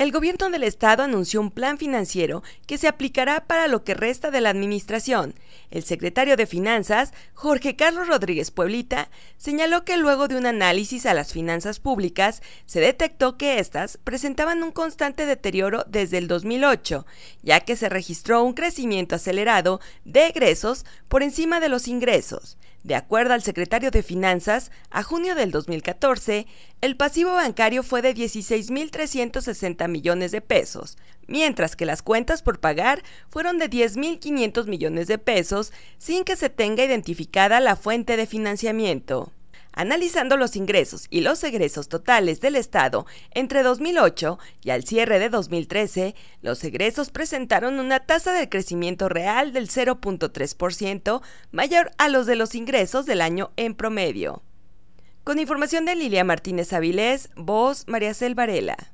El gobierno del estado anunció un plan financiero que se aplicará para lo que resta de la administración. El secretario de Finanzas, Jorge Carlos Rodríguez Pueblita, señaló que luego de un análisis a las finanzas públicas, se detectó que éstas presentaban un constante deterioro desde el 2008, ya que se registró un crecimiento acelerado de egresos por encima de los ingresos. De acuerdo al secretario de Finanzas, a junio del 2014, el pasivo bancario fue de 16.360 millones de pesos, mientras que las cuentas por pagar fueron de 10.500 millones de pesos sin que se tenga identificada la fuente de financiamiento analizando los ingresos y los egresos totales del Estado entre 2008 y al cierre de 2013, los egresos presentaron una tasa de crecimiento real del 0.3%, mayor a los de los ingresos del año en promedio. Con información de Lilia Martínez Avilés, voz María Cel Varela.